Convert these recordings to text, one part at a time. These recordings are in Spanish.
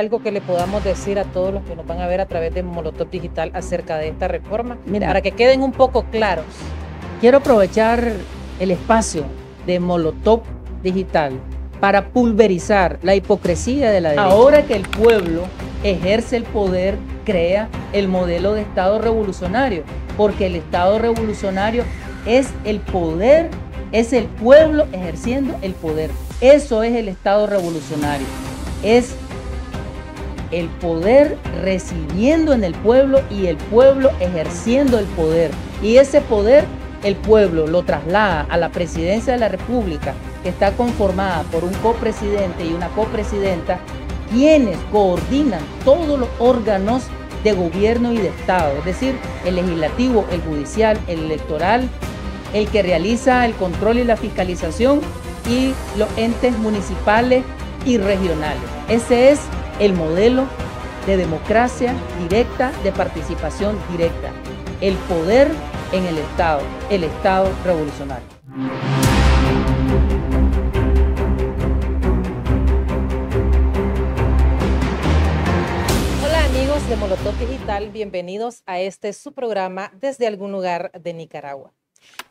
Algo que le podamos decir a todos los que nos van a ver a través de Molotov Digital acerca de esta reforma, para que queden un poco claros. Quiero aprovechar el espacio de Molotov Digital para pulverizar la hipocresía de la Ahora que el pueblo ejerce el poder, crea el modelo de Estado revolucionario, porque el Estado revolucionario es el poder, es el pueblo ejerciendo el poder. Eso es el Estado revolucionario. Es el poder residiendo en el pueblo y el pueblo ejerciendo el poder. Y ese poder el pueblo lo traslada a la presidencia de la República, que está conformada por un copresidente y una copresidenta, quienes coordinan todos los órganos de gobierno y de Estado, es decir, el legislativo, el judicial, el electoral, el que realiza el control y la fiscalización y los entes municipales y regionales. Ese es el modelo de democracia directa, de participación directa, el poder en el Estado, el Estado revolucionario. Hola amigos de Molotov Digital, bienvenidos a este su programa desde algún lugar de Nicaragua.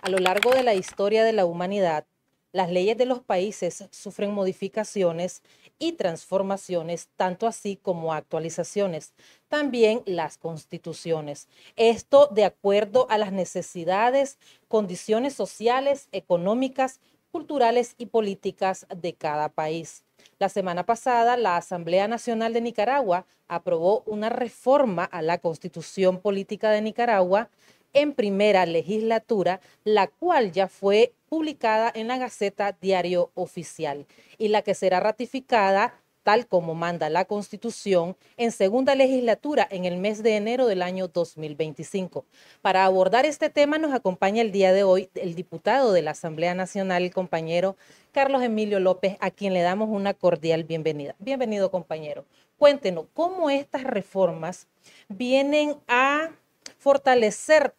A lo largo de la historia de la humanidad, las leyes de los países sufren modificaciones y transformaciones, tanto así como actualizaciones. También las constituciones. Esto de acuerdo a las necesidades, condiciones sociales, económicas, culturales y políticas de cada país. La semana pasada, la Asamblea Nacional de Nicaragua aprobó una reforma a la Constitución Política de Nicaragua en primera legislatura, la cual ya fue publicada en la Gaceta Diario Oficial y la que será ratificada tal como manda la Constitución, en segunda legislatura en el mes de enero del año 2025. Para abordar este tema nos acompaña el día de hoy el diputado de la Asamblea Nacional, el compañero Carlos Emilio López, a quien le damos una cordial bienvenida. Bienvenido, compañero. Cuéntenos, ¿cómo estas reformas vienen a fortalecer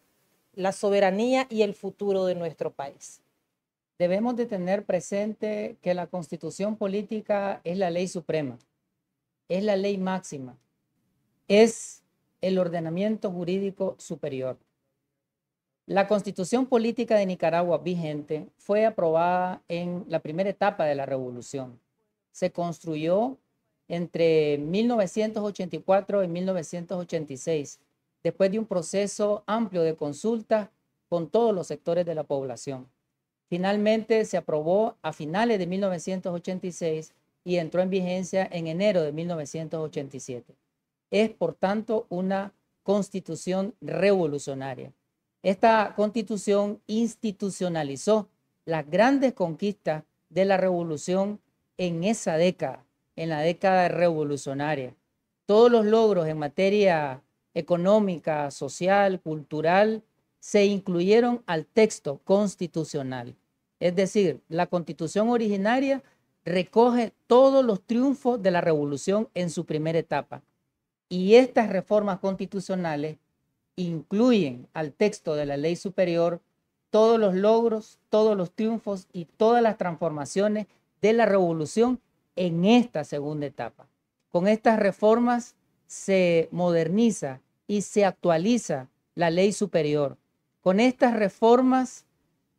la soberanía y el futuro de nuestro país? debemos de tener presente que la constitución política es la ley suprema, es la ley máxima, es el ordenamiento jurídico superior. La constitución política de Nicaragua vigente fue aprobada en la primera etapa de la revolución. Se construyó entre 1984 y 1986, después de un proceso amplio de consulta con todos los sectores de la población. Finalmente se aprobó a finales de 1986 y entró en vigencia en enero de 1987. Es, por tanto, una constitución revolucionaria. Esta constitución institucionalizó las grandes conquistas de la revolución en esa década, en la década revolucionaria. Todos los logros en materia económica, social, cultural, se incluyeron al texto constitucional. Es decir, la constitución originaria recoge todos los triunfos de la revolución en su primera etapa. Y estas reformas constitucionales incluyen al texto de la ley superior todos los logros, todos los triunfos y todas las transformaciones de la revolución en esta segunda etapa. Con estas reformas se moderniza y se actualiza la ley superior. Con estas reformas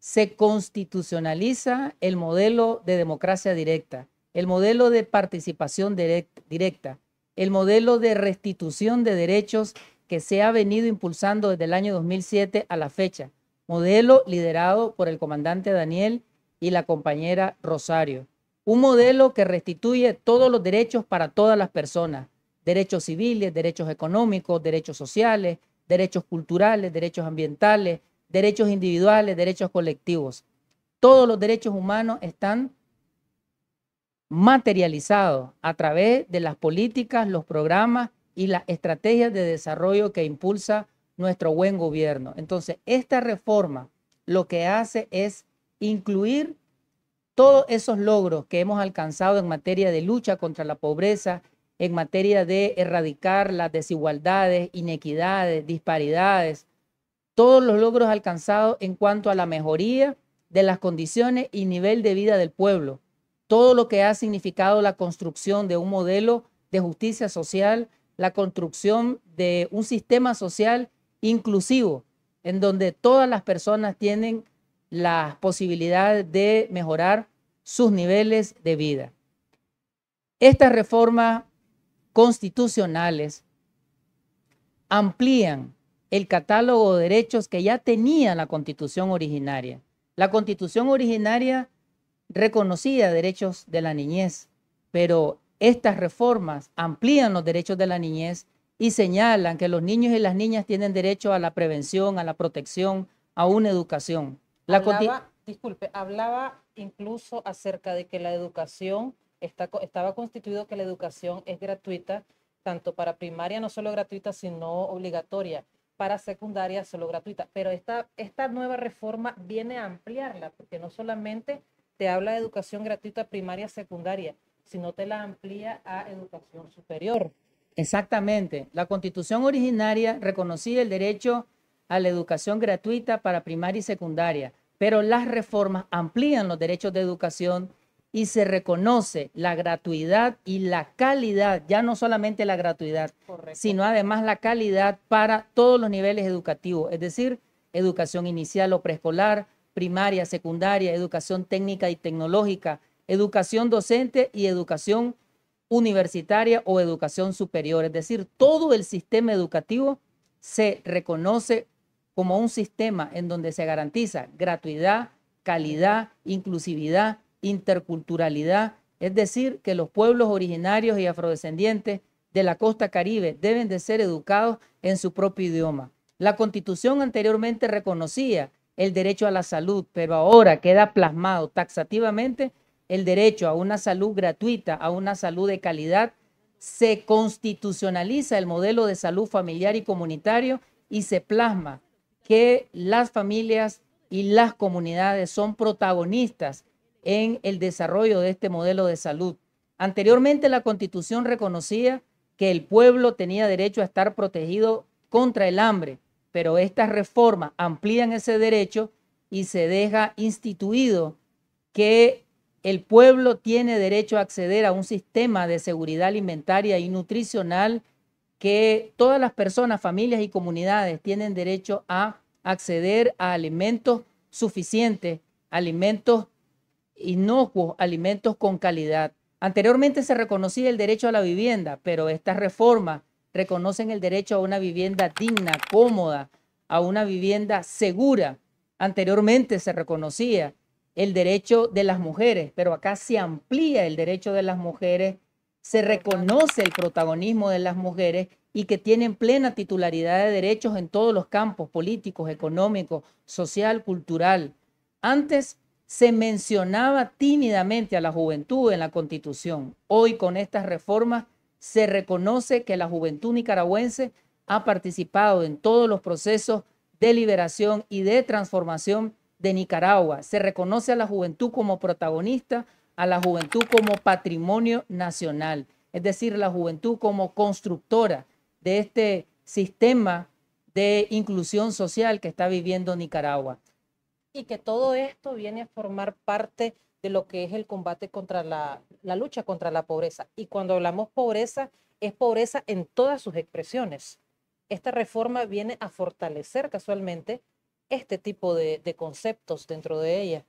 se constitucionaliza el modelo de democracia directa, el modelo de participación directa, el modelo de restitución de derechos que se ha venido impulsando desde el año 2007 a la fecha, modelo liderado por el comandante Daniel y la compañera Rosario. Un modelo que restituye todos los derechos para todas las personas, derechos civiles, derechos económicos, derechos sociales, derechos culturales, derechos ambientales, derechos individuales, derechos colectivos. Todos los derechos humanos están materializados a través de las políticas, los programas y las estrategias de desarrollo que impulsa nuestro buen gobierno. Entonces, esta reforma lo que hace es incluir todos esos logros que hemos alcanzado en materia de lucha contra la pobreza, en materia de erradicar las desigualdades, inequidades, disparidades, todos los logros alcanzados en cuanto a la mejoría de las condiciones y nivel de vida del pueblo, todo lo que ha significado la construcción de un modelo de justicia social, la construcción de un sistema social inclusivo, en donde todas las personas tienen la posibilidad de mejorar sus niveles de vida. Estas reformas constitucionales amplían el catálogo de derechos que ya tenía la constitución originaria. La constitución originaria reconocía derechos de la niñez, pero estas reformas amplían los derechos de la niñez y señalan que los niños y las niñas tienen derecho a la prevención, a la protección, a una educación. La disculpe, hablaba incluso acerca de que la educación estaba constituido que la educación es gratuita, tanto para primaria, no solo gratuita, sino obligatoria para secundaria solo gratuita. Pero esta, esta nueva reforma viene a ampliarla, porque no solamente te habla de educación gratuita primaria, secundaria, sino te la amplía a educación superior. Exactamente. La constitución originaria reconocía el derecho a la educación gratuita para primaria y secundaria, pero las reformas amplían los derechos de educación y se reconoce la gratuidad y la calidad, ya no solamente la gratuidad, sino además la calidad para todos los niveles educativos, es decir, educación inicial o preescolar, primaria, secundaria, educación técnica y tecnológica, educación docente y educación universitaria o educación superior, es decir, todo el sistema educativo se reconoce como un sistema en donde se garantiza gratuidad, calidad, inclusividad interculturalidad, es decir, que los pueblos originarios y afrodescendientes de la costa caribe deben de ser educados en su propio idioma. La constitución anteriormente reconocía el derecho a la salud, pero ahora queda plasmado taxativamente el derecho a una salud gratuita, a una salud de calidad. Se constitucionaliza el modelo de salud familiar y comunitario y se plasma que las familias y las comunidades son protagonistas en el desarrollo de este modelo de salud. Anteriormente la constitución reconocía que el pueblo tenía derecho a estar protegido contra el hambre, pero estas reformas amplían ese derecho y se deja instituido que el pueblo tiene derecho a acceder a un sistema de seguridad alimentaria y nutricional que todas las personas, familias y comunidades tienen derecho a acceder a alimentos suficientes, alimentos inocuos alimentos con calidad. Anteriormente se reconocía el derecho a la vivienda, pero estas reformas reconocen el derecho a una vivienda digna, cómoda, a una vivienda segura. Anteriormente se reconocía el derecho de las mujeres, pero acá se amplía el derecho de las mujeres, se reconoce el protagonismo de las mujeres y que tienen plena titularidad de derechos en todos los campos políticos, económicos, social, cultural. Antes se mencionaba tímidamente a la juventud en la Constitución. Hoy con estas reformas se reconoce que la juventud nicaragüense ha participado en todos los procesos de liberación y de transformación de Nicaragua. Se reconoce a la juventud como protagonista, a la juventud como patrimonio nacional, es decir, la juventud como constructora de este sistema de inclusión social que está viviendo Nicaragua y que todo esto viene a formar parte de lo que es el combate contra la, lucha contra la pobreza. Y cuando hablamos pobreza, es pobreza en todas sus expresiones. Esta reforma viene a fortalecer casualmente este tipo de, de conceptos dentro de ella.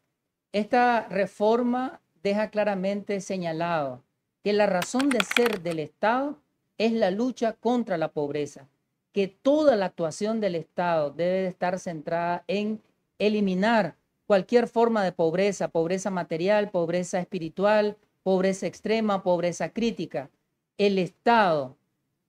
Esta reforma deja claramente señalado que la razón de ser del Estado es la lucha contra la pobreza, que toda la actuación del Estado debe estar centrada en eliminar cualquier forma de pobreza, pobreza material, pobreza espiritual, pobreza extrema, pobreza crítica. El Estado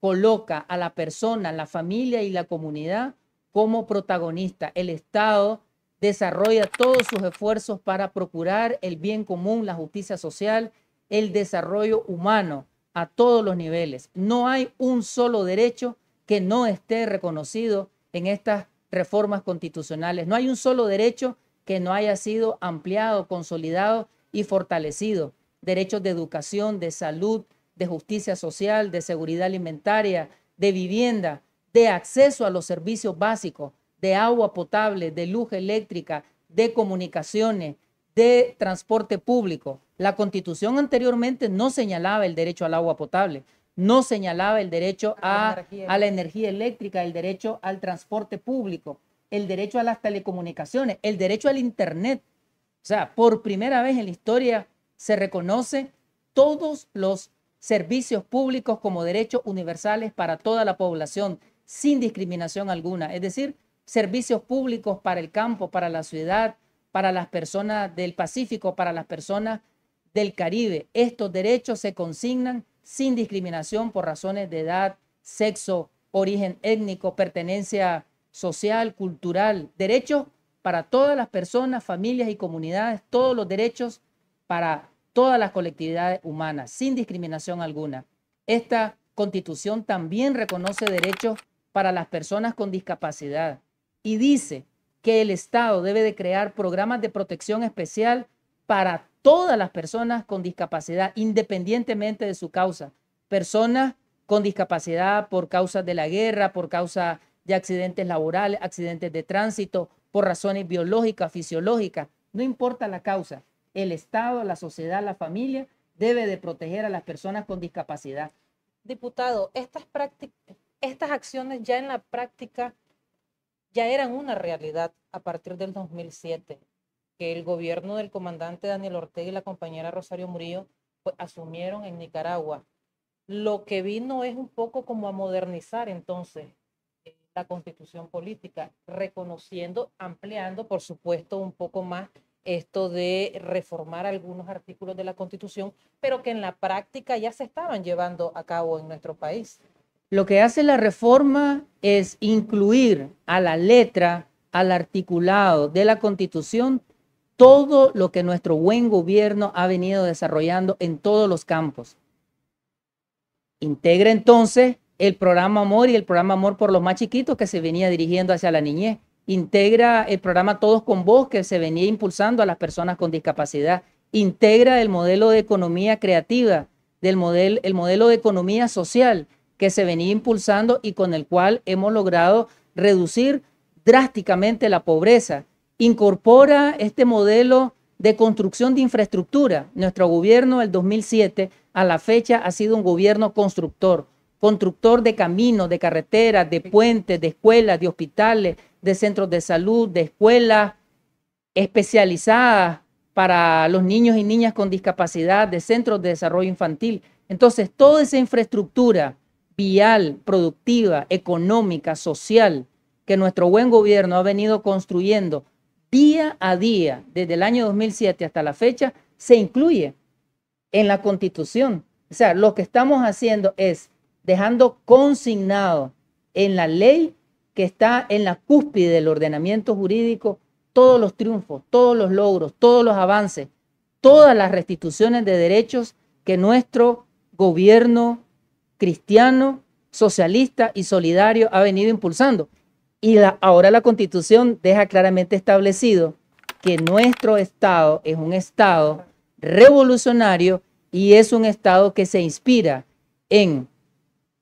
coloca a la persona, la familia y la comunidad como protagonista. El Estado desarrolla todos sus esfuerzos para procurar el bien común, la justicia social, el desarrollo humano a todos los niveles. No hay un solo derecho que no esté reconocido en estas reformas constitucionales. No hay un solo derecho que no haya sido ampliado, consolidado y fortalecido. Derechos de educación, de salud, de justicia social, de seguridad alimentaria, de vivienda, de acceso a los servicios básicos, de agua potable, de luz eléctrica, de comunicaciones, de transporte público. La constitución anteriormente no señalaba el derecho al agua potable no señalaba el derecho a, la la energía eléctrica, el derecho al transporte público, el derecho a las telecomunicaciones, el derecho al Internet. O sea, por primera vez en la historia se reconoce todos los servicios públicos como derechos universales para toda la población, sin discriminación alguna. Es decir, servicios públicos para el campo, para la ciudad, para las personas del Pacífico, para las personas del Caribe. Estos derechos se consignan sin discriminación por razones de edad, sexo, origen étnico, pertenencia social, cultural, derechos para todas las personas, familias y comunidades, todos los derechos para todas las colectividades humanas, sin discriminación alguna. Esta constitución también reconoce derechos para las personas con discapacidad y dice que el Estado debe de crear programas de protección especial para todas las personas con discapacidad, independientemente de su causa. Personas con discapacidad por causa de la guerra, por causa de accidentes laborales, accidentes de tránsito, por razones biológicas, fisiológicas, no importa la causa. El Estado, la sociedad, la familia debe de proteger a las personas con discapacidad. Diputado, estas, estas acciones ya en la práctica ya eran una realidad a partir del 2007 que el gobierno del comandante Daniel Ortega y la compañera Rosario Murillo pues, asumieron en Nicaragua. Lo que vino es un poco como a modernizar entonces eh, la constitución política, reconociendo, ampliando, por supuesto, un poco más esto de reformar algunos artículos de la constitución, pero que en la práctica ya se estaban llevando a cabo en nuestro país. Lo que hace la reforma es incluir a la letra, al articulado de la constitución, todo lo que nuestro buen gobierno ha venido desarrollando en todos los campos. Integra entonces el programa Amor y el programa Amor por los más chiquitos que se venía dirigiendo hacia la niñez. Integra el programa Todos con Voz que se venía impulsando a las personas con discapacidad. Integra el modelo de economía creativa, del modelo el modelo de economía social que se venía impulsando y con el cual hemos logrado reducir drásticamente la pobreza incorpora este modelo de construcción de infraestructura. Nuestro gobierno del 2007 a la fecha ha sido un gobierno constructor, constructor de caminos, de carreteras, de puentes, de escuelas, de hospitales, de centros de salud, de escuelas especializadas para los niños y niñas con discapacidad, de centros de desarrollo infantil. Entonces, toda esa infraestructura vial, productiva, económica, social, que nuestro buen gobierno ha venido construyendo día a día, desde el año 2007 hasta la fecha, se incluye en la constitución. O sea, lo que estamos haciendo es dejando consignado en la ley que está en la cúspide del ordenamiento jurídico todos los triunfos, todos los logros, todos los avances, todas las restituciones de derechos que nuestro gobierno cristiano, socialista y solidario ha venido impulsando. Y ahora la constitución deja claramente establecido que nuestro Estado es un Estado revolucionario y es un Estado que se inspira en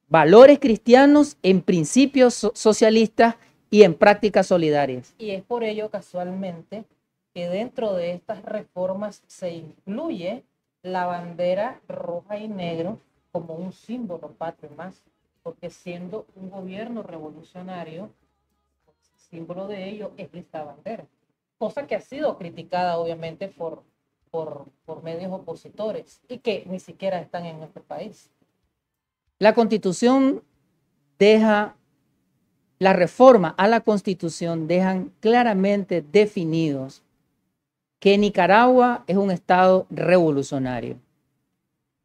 valores cristianos, en principios socialistas y en prácticas solidarias. Y es por ello casualmente que dentro de estas reformas se incluye la bandera roja y negro como un símbolo patrio más, porque siendo un gobierno revolucionario, símbolo de ello es esta bandera, cosa que ha sido criticada obviamente por, por, por medios opositores y que ni siquiera están en nuestro país. La constitución deja, la reforma a la constitución dejan claramente definidos que Nicaragua es un estado revolucionario.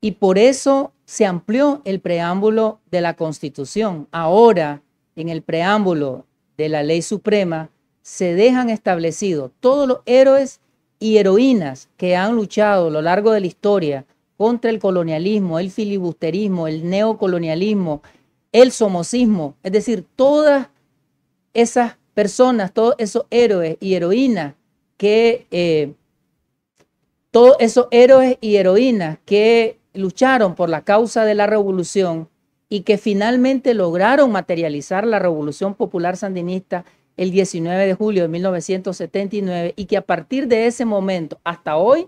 Y por eso se amplió el preámbulo de la Constitución. Ahora, en el preámbulo de la ley suprema, se dejan establecidos todos los héroes y heroínas que han luchado a lo largo de la historia contra el colonialismo, el filibusterismo, el neocolonialismo, el somocismo, es decir, todas esas personas, todos esos héroes y heroínas que eh, todos esos héroes y heroínas que lucharon por la causa de la revolución y que finalmente lograron materializar la Revolución Popular Sandinista el 19 de julio de 1979 y que a partir de ese momento hasta hoy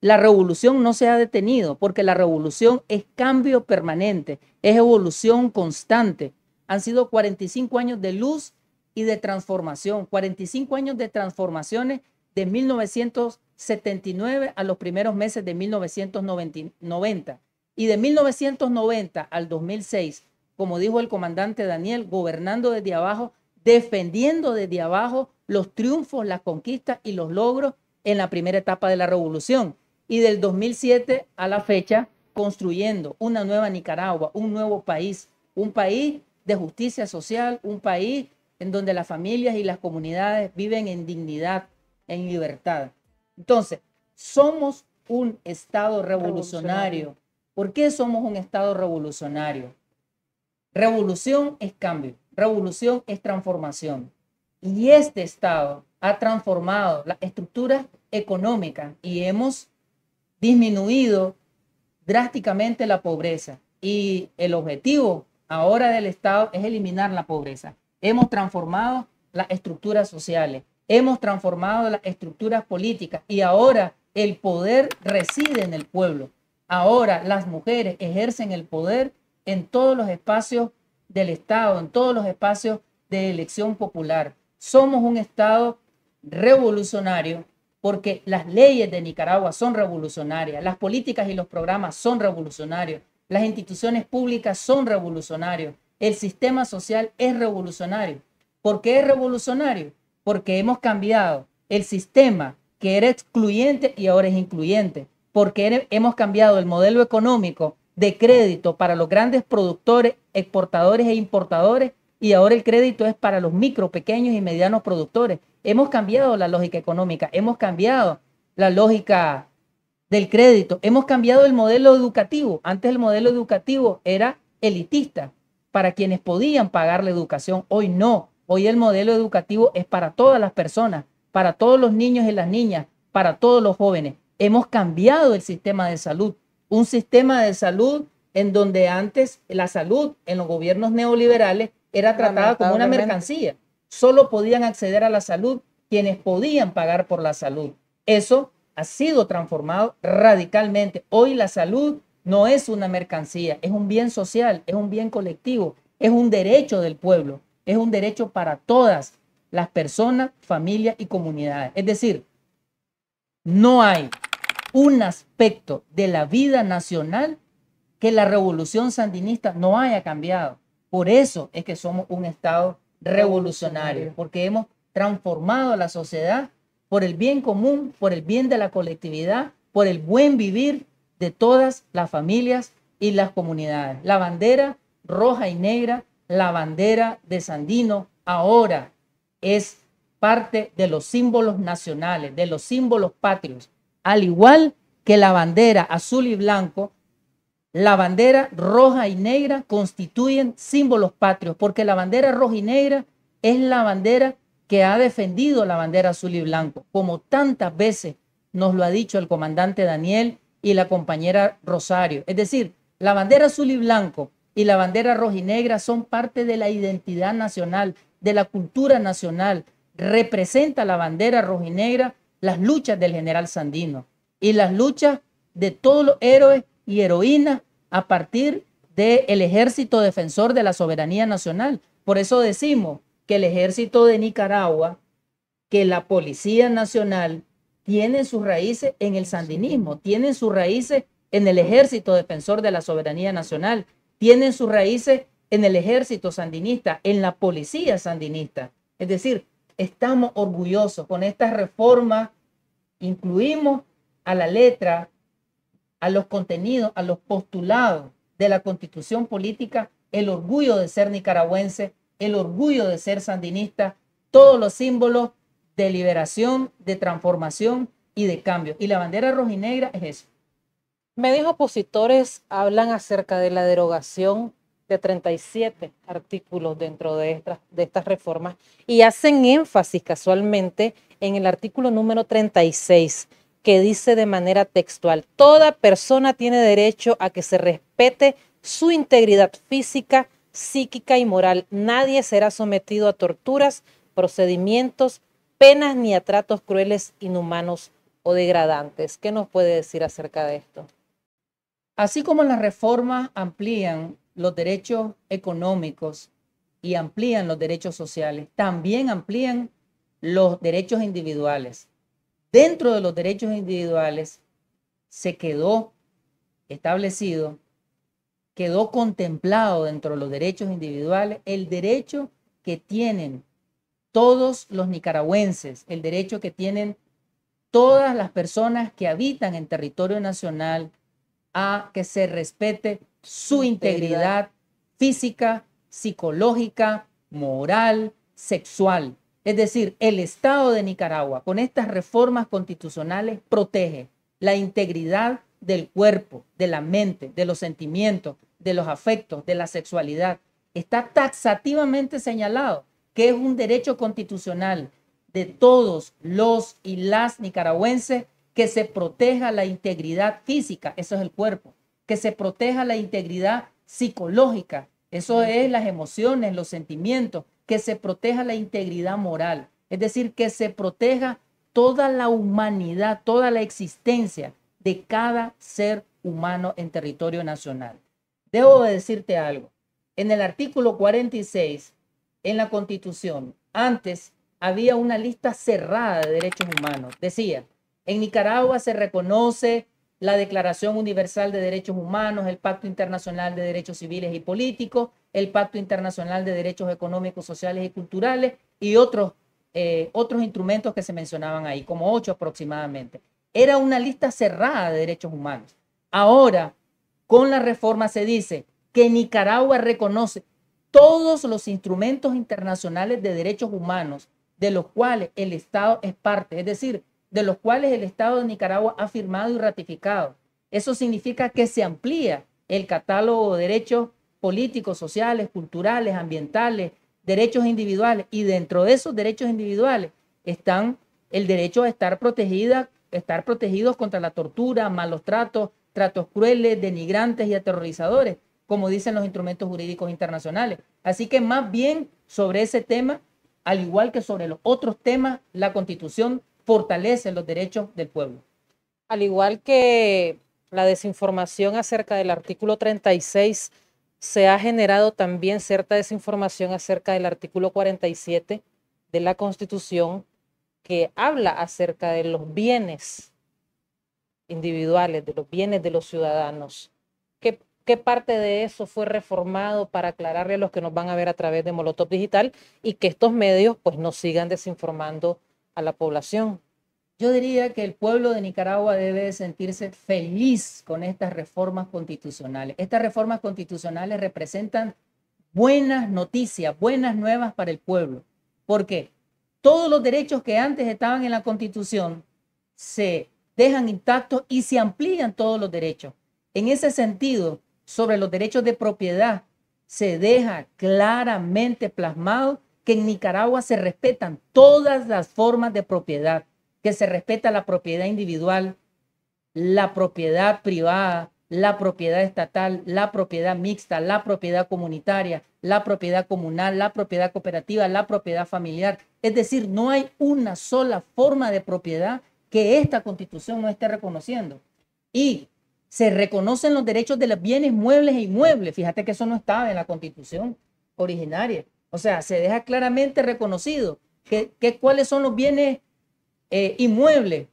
la revolución no se ha detenido porque la revolución es cambio permanente, es evolución constante. Han sido 45 años de luz y de transformación, 45 años de transformaciones de 1979 a los primeros meses de 1990 y de 1990 al 2006, como dijo el comandante Daniel, gobernando desde abajo, defendiendo desde abajo los triunfos, las conquistas y los logros en la primera etapa de la revolución. Y del 2007 a la fecha, construyendo una nueva Nicaragua, un nuevo país, un país de justicia social, un país en donde las familias y las comunidades viven en dignidad, en libertad. Entonces, somos un Estado revolucionario, ¿Por qué somos un Estado revolucionario? Revolución es cambio, revolución es transformación. Y este Estado ha transformado las estructuras económicas y hemos disminuido drásticamente la pobreza. Y el objetivo ahora del Estado es eliminar la pobreza. Hemos transformado las estructuras sociales, hemos transformado las estructuras políticas y ahora el poder reside en el pueblo. Ahora las mujeres ejercen el poder en todos los espacios del Estado, en todos los espacios de elección popular. Somos un Estado revolucionario porque las leyes de Nicaragua son revolucionarias, las políticas y los programas son revolucionarios, las instituciones públicas son revolucionarios, el sistema social es revolucionario. ¿Por qué es revolucionario? Porque hemos cambiado el sistema que era excluyente y ahora es incluyente porque hemos cambiado el modelo económico de crédito para los grandes productores, exportadores e importadores y ahora el crédito es para los micro, pequeños y medianos productores. Hemos cambiado la lógica económica, hemos cambiado la lógica del crédito, hemos cambiado el modelo educativo. Antes el modelo educativo era elitista, para quienes podían pagar la educación, hoy no. Hoy el modelo educativo es para todas las personas, para todos los niños y las niñas, para todos los jóvenes hemos cambiado el sistema de salud. Un sistema de salud en donde antes la salud en los gobiernos neoliberales era tratada como una mercancía. Solo podían acceder a la salud quienes podían pagar por la salud. Eso ha sido transformado radicalmente. Hoy la salud no es una mercancía, es un bien social, es un bien colectivo, es un derecho del pueblo, es un derecho para todas las personas, familias y comunidades. Es decir, no hay un aspecto de la vida nacional que la revolución sandinista no haya cambiado. Por eso es que somos un Estado revolucionario, porque hemos transformado la sociedad por el bien común, por el bien de la colectividad, por el buen vivir de todas las familias y las comunidades. La bandera roja y negra, la bandera de Sandino, ahora es parte de los símbolos nacionales, de los símbolos patrios, al igual que la bandera azul y blanco, la bandera roja y negra constituyen símbolos patrios, porque la bandera roja y negra es la bandera que ha defendido la bandera azul y blanco, como tantas veces nos lo ha dicho el comandante Daniel y la compañera Rosario. Es decir, la bandera azul y blanco y la bandera roja y negra son parte de la identidad nacional, de la cultura nacional, representa la bandera rojinegra, las luchas del general Sandino y las luchas de todos los héroes y heroínas a partir del ejército defensor de la soberanía nacional. Por eso decimos que el ejército de Nicaragua, que la Policía Nacional, tienen sus raíces en el sandinismo, tienen sus raíces en el ejército defensor de la soberanía nacional, tienen sus raíces en el ejército sandinista, en la policía sandinista. Es decir, estamos orgullosos. Con esta reforma incluimos a la letra, a los contenidos, a los postulados de la constitución política, el orgullo de ser nicaragüense, el orgullo de ser sandinista, todos los símbolos de liberación, de transformación y de cambio. Y la bandera negra es eso. Medios opositores hablan acerca de la derogación de 37 artículos dentro de, estas reformas y hacen énfasis casualmente en el artículo número 36 que dice de manera textual, toda persona tiene derecho a que se respete su integridad física, psíquica y moral. Nadie será sometido a torturas, procedimientos, penas ni a tratos crueles, inhumanos o degradantes. ¿Qué nos puede decir acerca de esto? Así como las reformas amplían los derechos económicos y amplían los derechos sociales, también amplían los derechos individuales. Dentro de los derechos individuales se quedó establecido, quedó contemplado dentro de los derechos individuales el derecho que tienen todos los nicaragüenses, el derecho que tienen todas las personas que habitan en territorio nacional a que se respete su integridad física, psicológica, moral, sexual. Es decir, el Estado de Nicaragua con estas reformas constitucionales protege la integridad del cuerpo, de la mente, de los sentimientos, de los afectos, de la sexualidad. Está taxativamente señalado que es un derecho constitucional de todos los y las nicaragüenses que se proteja la integridad física, eso es el cuerpo, que se proteja la integridad psicológica, eso es las emociones, los sentimientos, que se proteja la integridad moral, es decir, que se proteja toda la humanidad, toda la existencia de cada ser humano en territorio nacional. Debo decirte algo, en el artículo 46, en la Constitución, antes había una lista cerrada de derechos humanos. Decía, en Nicaragua se reconoce la Declaración Universal de Derechos Humanos, el Pacto Internacional de Derechos Civiles y Políticos, el Pacto Internacional de Derechos Económicos, Sociales y Culturales y otros, eh, otros instrumentos que se mencionaban ahí, como ocho aproximadamente. Era una lista cerrada de derechos humanos. Ahora, con la reforma se dice que Nicaragua reconoce todos los instrumentos internacionales de derechos humanos de los cuales el Estado es parte, es decir, de los cuales el Estado de Nicaragua ha firmado y ratificado. Eso significa que se amplía el catálogo de derechos políticos, sociales, culturales, ambientales, derechos individuales, y dentro de esos derechos individuales están el derecho a estar protegida, estar protegidos contra la tortura, malos tratos, tratos crueles, denigrantes y aterrorizadores, como dicen los instrumentos jurídicos internacionales. Así que más bien sobre ese tema, al igual que sobre los otros temas, la Constitución fortalecen los derechos del pueblo. Al igual que la desinformación acerca del artículo 36, se ha generado también cierta desinformación acerca del artículo 47 de la Constitución que habla acerca de los bienes individuales, de los bienes de los ciudadanos. ¿Qué, parte de eso fue reformado para aclararle a los que nos van a ver a través de Molotov Digital y que estos medios pues nos sigan desinformando a la población. Yo diría que el pueblo de Nicaragua debe sentirse feliz con estas reformas constitucionales. Estas reformas constitucionales representan buenas noticias, buenas nuevas para el pueblo, porque todos los derechos que antes estaban en la constitución se dejan intactos y se amplían todos los derechos. En ese sentido, sobre los derechos de propiedad, se deja claramente plasmado que en Nicaragua se respetan todas las formas de propiedad, que se respeta la propiedad individual, la propiedad privada, la propiedad estatal, la propiedad mixta, la propiedad comunitaria, la propiedad comunal, la propiedad cooperativa, la propiedad familiar. Es decir, no hay una sola forma de propiedad que esta constitución no esté reconociendo. Y se reconocen los derechos de los bienes muebles e inmuebles. Fíjate que eso no estaba en la constitución originaria. O sea, se deja claramente reconocido que, cuáles son los bienes eh, inmuebles,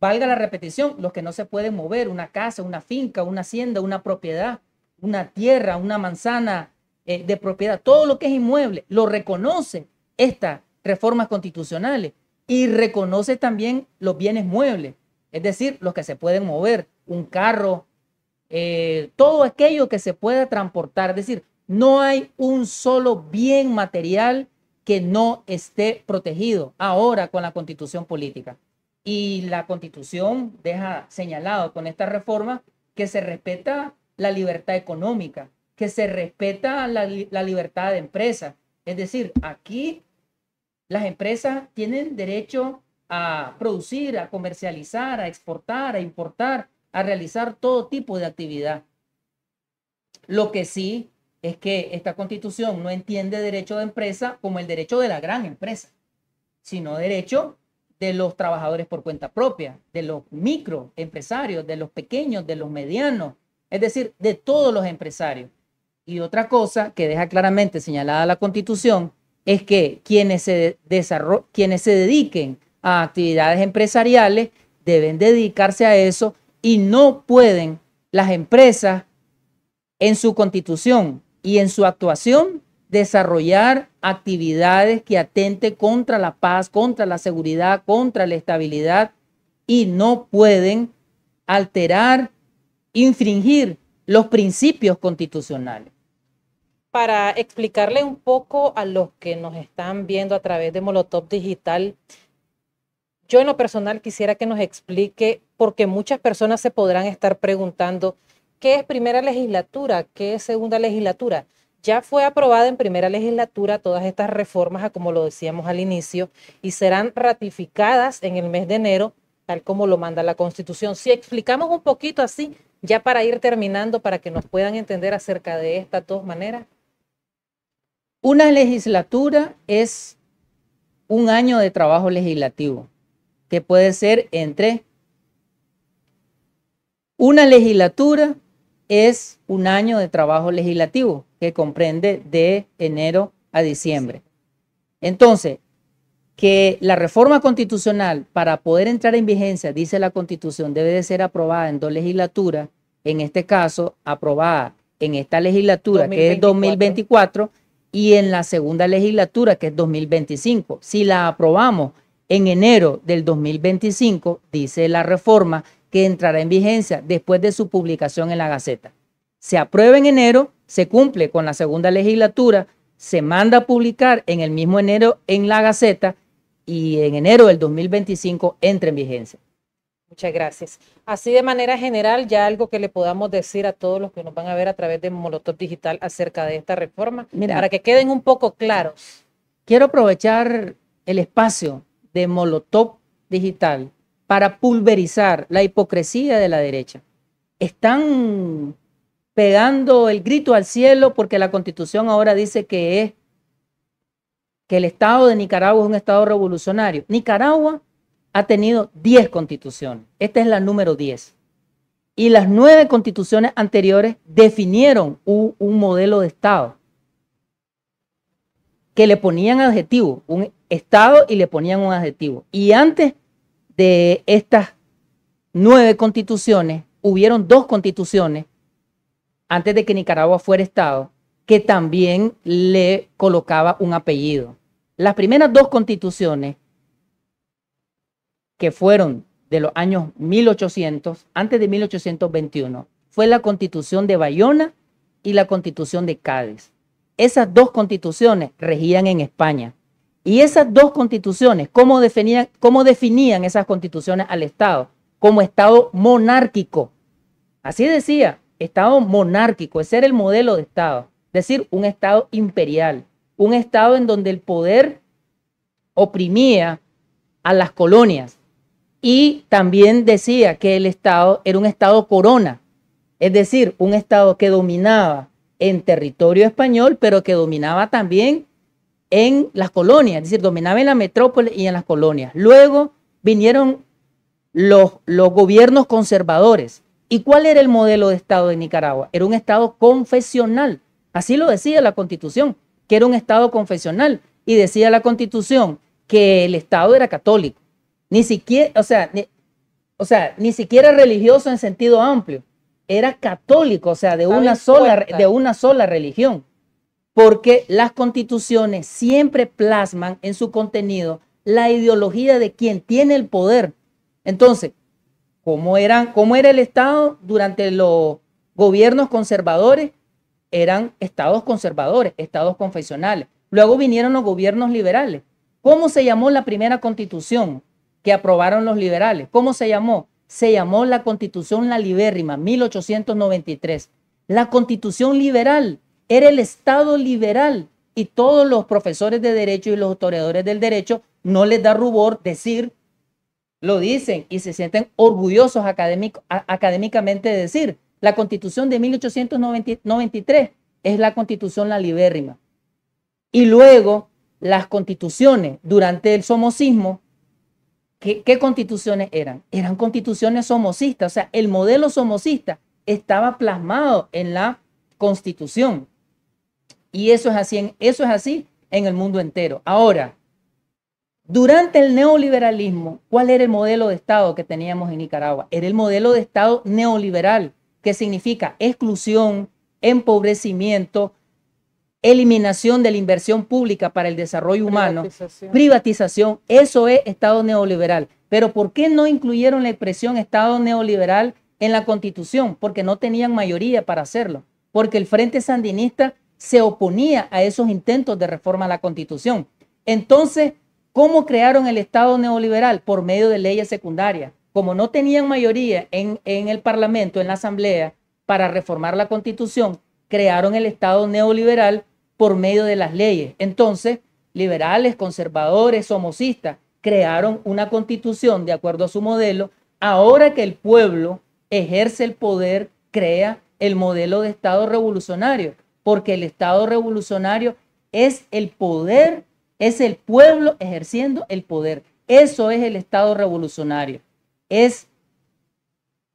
valga la repetición, los que no se pueden mover, una casa, una finca, una hacienda, una propiedad, una tierra, una manzana eh, de propiedad, todo lo que es inmueble, lo reconoce estas reformas constitucionales y reconoce también los bienes muebles, es decir, los que se pueden mover, un carro, eh, todo aquello que se pueda transportar, es decir, no hay un solo bien material que no esté protegido ahora con la constitución política. Y la constitución deja señalado con esta reforma que se respeta la libertad económica, que se respeta la, libertad de empresa. Es decir, aquí las empresas tienen derecho a producir, a comercializar, a exportar, a importar, a realizar todo tipo de actividad. Lo que sí es que esta constitución no entiende derecho de empresa como el derecho de la gran empresa, sino derecho de los trabajadores por cuenta propia, de los microempresarios, de los pequeños, de los medianos, es decir, de todos los empresarios. Y otra cosa que deja claramente señalada la constitución es que quienes se, quienes se dediquen a actividades empresariales deben dedicarse a eso y no pueden las empresas en su constitución y en su actuación desarrollar actividades que atenten contra la paz, contra la seguridad, contra la estabilidad y no pueden alterar, infringir los principios constitucionales. Para explicarle un poco a los que nos están viendo a través de Molotov Digital, yo en lo personal quisiera que nos explique, porque muchas personas se podrán estar preguntando, ¿Qué es primera legislatura? ¿Qué es segunda legislatura? Ya fue aprobada en primera legislatura todas estas reformas, como lo decíamos al inicio, y serán ratificadas en el mes de enero, tal como lo manda la Constitución. Si explicamos un poquito así, ya para ir terminando, para que nos puedan entender acerca de estas dos maneras. Una legislatura es un año de trabajo legislativo, que puede ser entre una legislatura es un año de trabajo legislativo que comprende de enero a diciembre. Entonces, que la reforma constitucional para poder entrar en vigencia, dice la constitución, debe de ser aprobada en dos legislaturas, en este caso aprobada en esta legislatura que es 2024 y en la segunda legislatura que es 2025. Si la aprobamos en enero del 2025, dice la reforma, que entrará en vigencia después de su publicación en la Gaceta. Se aprueba en enero, se cumple con la segunda legislatura, se manda a publicar en el mismo enero en la Gaceta y en enero del 2025 entra en vigencia. Muchas gracias. Así de manera general, ya algo que le podamos decir a todos los que nos van a ver a través de Molotov Digital acerca de esta reforma, para que queden un poco claros. Quiero aprovechar el espacio de Molotov Digital para pulverizar la hipocresía de la derecha. Están pegando el grito al cielo porque la constitución ahora dice que es que el Estado de Nicaragua es un Estado revolucionario. Nicaragua ha tenido 10 constituciones. Esta es la número 10. Y las nueve constituciones anteriores definieron un, un modelo de Estado que le ponían adjetivo, un Estado y le ponían un adjetivo. Y antes de estas nueve constituciones, hubieron dos constituciones antes de que Nicaragua fuera Estado, que también le colocaba un apellido. Las primeras dos constituciones, que fueron de los años 1800, antes de 1821, fue la constitución de Bayona y la constitución de Cádiz. Esas dos constituciones regían en España. Y esas dos constituciones, ¿cómo definían, esas constituciones al Estado? Como Estado monárquico. Así decía, Estado monárquico, ese era el modelo de Estado, es decir, un Estado imperial, un Estado en donde el poder oprimía a las colonias. Y también decía que el Estado era un Estado corona, es decir, un Estado que dominaba en territorio español, pero que dominaba también en las colonias, es decir, dominaba en la metrópoli y en las colonias. Luego vinieron los, los gobiernos conservadores. ¿Y cuál era el modelo de Estado de Nicaragua? Era un Estado confesional. Así lo decía la Constitución, que era un Estado confesional. Y decía la Constitución que el Estado era católico. Ni siquiera, o sea, ni, o sea, ni siquiera religioso en sentido amplio. Era católico, o sea, de una, sola, de una sola religión porque las constituciones siempre plasman en su contenido la ideología de quien tiene el poder. Entonces, ¿cómo, era el Estado durante los gobiernos conservadores? Eran estados conservadores, estados confesionales. Luego vinieron los gobiernos liberales. ¿Cómo se llamó la primera constitución que aprobaron los liberales? ¿Cómo se llamó? Se llamó la constitución la libérrima, 1893. La constitución liberal era el Estado liberal y todos los profesores de derecho y los autoreadores del derecho no les da rubor decir, lo dicen y se sienten orgullosos académicamente de decir, la constitución de 1893 es la constitución la libérrima. Y luego las constituciones durante el somocismo, ¿qué, ¿qué, constituciones eran? Eran constituciones somocistas, o sea, el modelo somocista estaba plasmado en la constitución. Y eso es así, eso es así en el mundo entero. Ahora, durante el neoliberalismo, ¿cuál era el modelo de Estado que teníamos en Nicaragua? Era el modelo de Estado neoliberal, que significa exclusión, empobrecimiento, eliminación de la inversión pública para el desarrollo humano, privatización. privatización. Eso es Estado neoliberal. Pero ¿por qué no incluyeron la expresión Estado neoliberal en la Constitución? Porque no tenían mayoría para hacerlo. Porque el Frente Sandinista se oponía a esos intentos de reforma a la Constitución. Entonces, ¿cómo crearon el Estado neoliberal? Por medio de leyes secundarias. Como no tenían mayoría en, el Parlamento, en la Asamblea, para reformar la Constitución, crearon el Estado neoliberal por medio de las leyes. Entonces, liberales, conservadores, somocistas, crearon una constitución de acuerdo a su modelo. Ahora que el pueblo ejerce el poder, crea el modelo de Estado revolucionario porque el Estado revolucionario es el poder, es el pueblo ejerciendo el poder. Eso es el Estado revolucionario. Es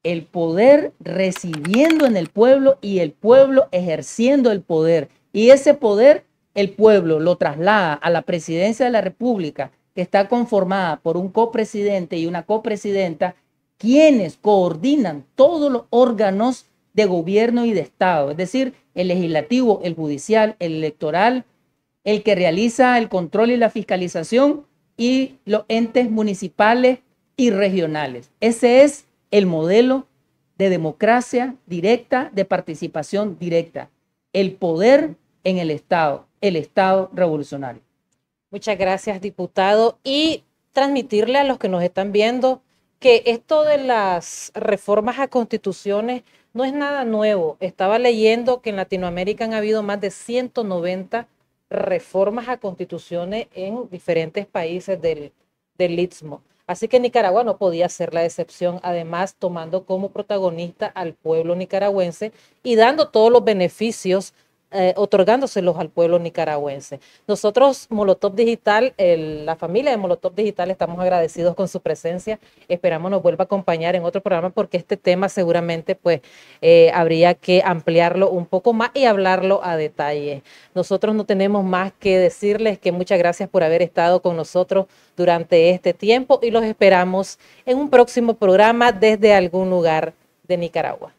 el poder residiendo en el pueblo y el pueblo ejerciendo el poder. Y ese poder el pueblo lo traslada a la presidencia de la República, que está conformada por un copresidente y una copresidenta, quienes coordinan todos los órganos de gobierno y de Estado. Es decir, el legislativo, el judicial, el electoral, el que realiza el control y la fiscalización y los entes municipales y regionales. Ese es el modelo de democracia directa, de participación directa, el poder en el Estado, el Estado revolucionario. Muchas gracias, diputado. Y transmitirle a los que nos están viendo que esto de las reformas a constituciones no es nada nuevo. Estaba leyendo que en Latinoamérica han habido más de 190 reformas a constituciones en diferentes países del, del Istmo. Así que Nicaragua no podía ser la excepción, además tomando como protagonista al pueblo nicaragüense y dando todos los beneficios eh, otorgándoselos al pueblo nicaragüense. Nosotros, Molotov Digital, la familia de Molotov Digital, estamos agradecidos con su presencia. Esperamos nos vuelva a acompañar en otro programa porque este tema seguramente pues eh, habría que ampliarlo un poco más y hablarlo a detalle. Nosotros no tenemos más que decirles que muchas gracias por haber estado con nosotros durante este tiempo y los esperamos en un próximo programa desde algún lugar de Nicaragua.